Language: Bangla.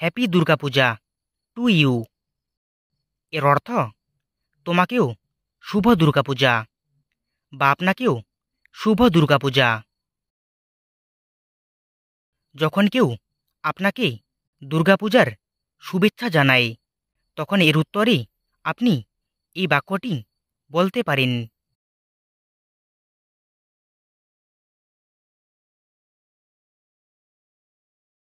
হ্যাপি দুর্গাপূজা টু ইউ এর অর্থ তোমাকেও শুভ দুর্গাপূজা বা আপনাকেও শুভ দুর্গাপূজা যখন কেউ আপনাকে দুর্গাপূজার শুভেচ্ছা জানায় তখন এর উত্তরে আপনি এই বাক্যটি বলতে পারেন